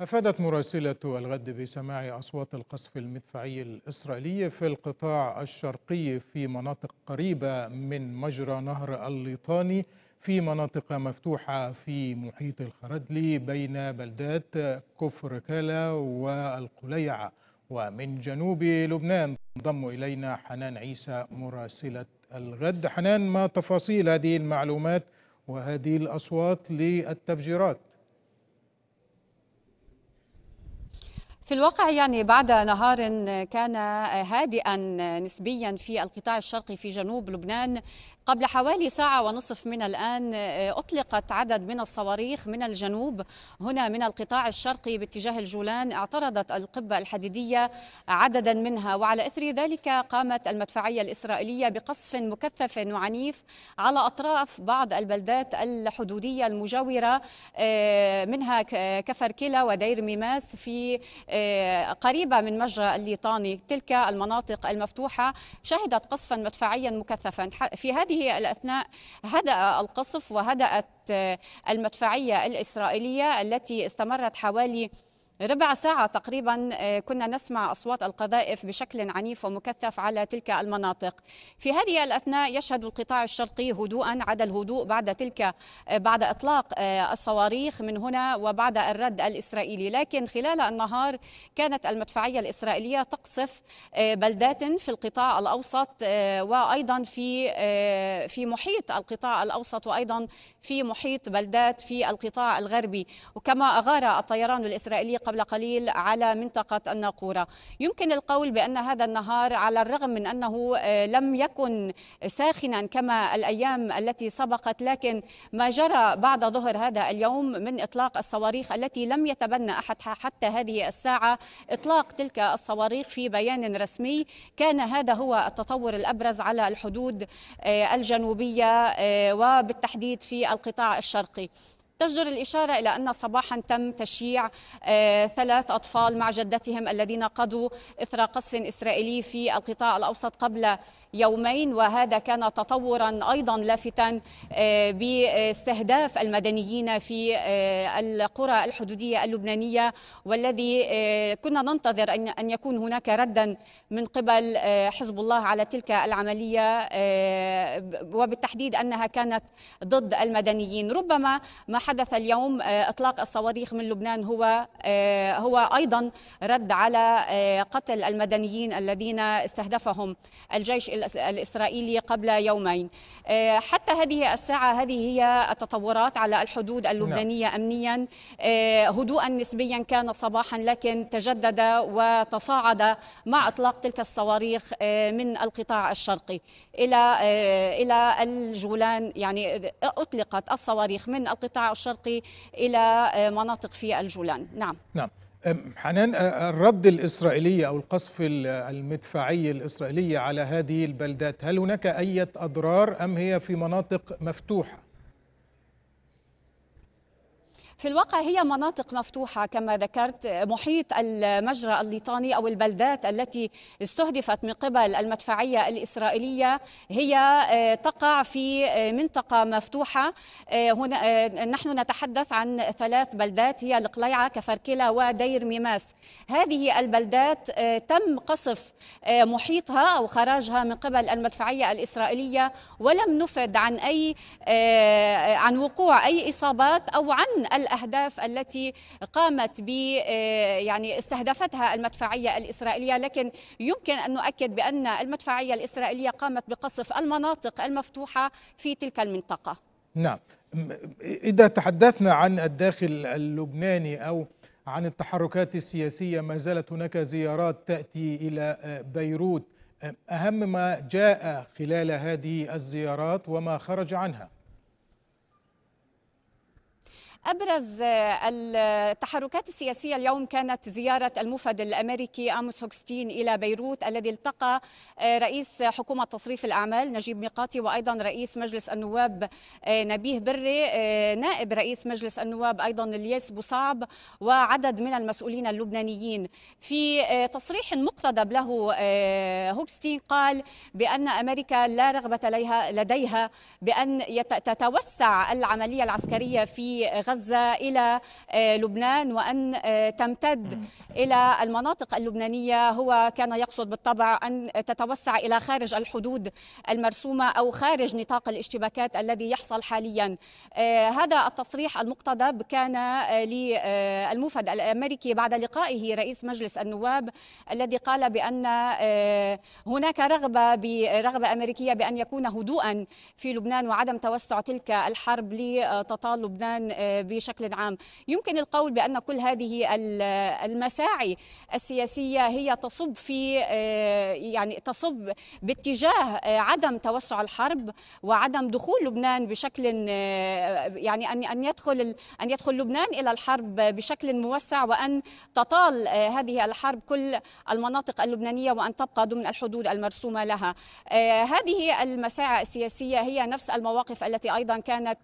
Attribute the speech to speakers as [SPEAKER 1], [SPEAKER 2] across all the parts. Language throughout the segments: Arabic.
[SPEAKER 1] أفادت مراسلة الغد بسماع أصوات القصف المدفعي الإسرائيلي في القطاع الشرقي في مناطق قريبة من مجرى نهر الليطاني في مناطق مفتوحة في محيط الخردلي بين بلدات كفر كالا والقليعة ومن جنوب لبنان تنضم إلينا حنان عيسى مراسلة الغد حنان ما تفاصيل هذه المعلومات وهذه الأصوات للتفجيرات
[SPEAKER 2] في الواقع يعني بعد نهار كان هادئا نسبيا في القطاع الشرقي في جنوب لبنان قبل حوالي ساعة ونصف من الآن أطلقت عدد من الصواريخ من الجنوب هنا من القطاع الشرقي باتجاه الجولان اعترضت القبة الحديدية عددا منها وعلى إثر ذلك قامت المدفعية الإسرائيلية بقصف مكثف وعنيف على أطراف بعض البلدات الحدودية المجاورة آه، منها كفر كلا ودير ميماس في آه، آه، قريبة من مجرى الليطاني تلك المناطق المفتوحة شهدت قصفا مدفعيا مكثفا في هذه الأثناء هدأ القصف وهدأت آه، المدفعية الإسرائيلية التي استمرت حوالي ربع ساعة تقريبا آه، كنا نسمع أصوات القذائف بشكل عنيف ومكثف على تلك المناطق في هذه الأثناء يشهد القطاع الشرقي هدوءا عدا الهدوء بعد تلك آه، بعد إطلاق آه، الصواريخ من هنا وبعد الرد الإسرائيلي لكن خلال النهار كانت المدفعية الإسرائيلية تقصف بلدات في القطاع الأوسط وأيضا في في محيط القطاع الأوسط وأيضا في محيط بلدات في القطاع الغربي وكما أغار الطيران الإسرائيلي قبل قليل على منطقة الناقورة يمكن القول بأن هذا النهار على الرغم من أنه آه، لم يكن ساخنا كما الأيام التي سبقت لكن ما جرى بعد ظهر هذا اليوم من إطلاق الصواريخ التي لم يتبنى أحد حتى هذه الساعة إطلاق تلك الصواريخ في بيان رسمي كان هذا هو التطور الأبرز على الحدود آه، الجنوبية آه، وبالتحديد في القطاع الشرقي تجدر الإشارة إلى أن صباحا تم تشييع آه، ثلاث أطفال مع جدتهم الذين قضوا إثر قصف إسرائيلي في القطاع الأوسط قبل يومين وهذا كان تطورا ايضا لافتا آه، باستهداف المدنيين في آه، القرى الحدوديه اللبنانيه والذي كنا ننتظر ان يكون هناك ردا من قبل حزب الله على تلك العمليه وبالتحديد انها كانت ضد المدنيين ربما ما حدث اليوم آه، اطلاق الصواريخ من لبنان هو آه، هو ايضا رد على آه، قتل المدنيين الذين استهدفهم الجيش الاسرائيلي قبل يومين حتى هذه الساعه هذه هي التطورات على الحدود نعم. اللبنانيه امنيا هدوءا نسبيا كان صباحا لكن تجدد وتصاعد مع اطلاق تلك الصواريخ من القطاع الشرقي الى الى الجولان يعني اطلقت الصواريخ من القطاع الشرقي إلى آه، مناطق في الجولان نعم
[SPEAKER 1] نعم حنان آه، الرد الإسرائيلي أو القصف المدفعي الإسرائيلي على هذه البلدات هل هناك أي أضرار أم هي في مناطق مفتوحة؟
[SPEAKER 2] في الواقع هي مناطق مفتوحة كما ذكرت محيط المجرى الليطاني أو البلدات التي استهدفت من قبل المدفعية الإسرائيلية هي آه، تقع في آه، منطقة مفتوحة آه، هنا نحن نتحدث عن ثلاث بلدات هي القليعة كفركلة ودير ميماس هذه البلدات تم قصف محيطها أو خراجها من قبل المدفعية الإسرائيلية ولم نفد عن أي عن وقوع أي إصابات أو عن الأهداف التي قامت ب آه، يعني استهدفتها المدفعية الإسرائيلية لكن يمكن أن نؤكد بأن المدفعية الإسرائيلية قامت بقصف المناطق المفتوحة في تلك المنطقة
[SPEAKER 1] نعم إذا تحدثنا عن الداخل اللبناني أو عن التحركات السياسية ما زالت هناك زيارات تأتي إلى آه، بيروت أهم ما جاء خلال هذه الزيارات وما خرج عنها
[SPEAKER 2] أبرز آه، التحركات السياسية اليوم كانت زيارة المفد الأمريكي أموس هوكستين إلى بيروت الذي التقى آه، رئيس حكومة تصريف الأعمال نجيب ميقاتي وأيضا رئيس مجلس النواب آه، نبيه بري نائب رئيس مجلس النواب أيضا الياس بوصعب وعدد من المسؤولين اللبنانيين في تصريح مقتضب له هوكستين قال بأن أمريكا لا رغبة لديها بأن تتوسع العملية العسكرية في غزة غزة إلى آه، لبنان وأن آه، تمتد إلى المناطق اللبنانية هو كان يقصد بالطبع أن تتوسع إلى خارج الحدود المرسومة أو خارج نطاق الاشتباكات الذي يحصل حاليا آه، هذا التصريح المقتضب كان للموفد الأمريكي بعد لقائه رئيس مجلس النواب الذي قال بأن هناك رغبة برغبة أمريكية بأن يكون هدوءا في لبنان وعدم توسع تلك الحرب لتطال لبنان بشكل عام يمكن القول بأن كل هذه المساعي السياسية هي تصب في آه، يعني تصب باتجاه آه، عدم توسع الحرب وعدم دخول لبنان بشكل آه، يعني أن أن يدخل أن يدخل لبنان إلى الحرب بشكل موسع وأن تطال هذه الحرب كل المناطق اللبنانية وأن تبقى ضمن الحدود المرسومة لها هذه المساعي السياسية هي نفس المواقف التي أيضا كانت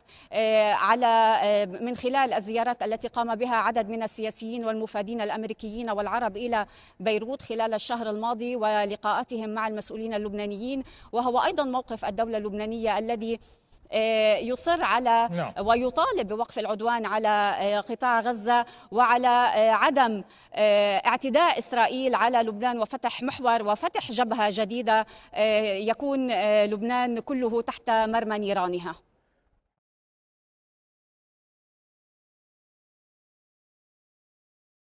[SPEAKER 2] على من خلال الزيارات التي قام بها عدد من السياسيين والمفادين الامريكيين والعرب الى بيروت خلال الشهر الماضي ولقاءاتهم مع المسؤولين اللبنانيين وهو ايضا موقف الدوله اللبنانيه الذي آه، يصر على نعم. ويطالب بوقف العدوان على آه، قطاع غزة وعلى آه، عدم اعتداء إسرائيل على لبنان وفتح محور وفتح جبهة جديدة يكون لبنان كله تحت مرمى نيرانها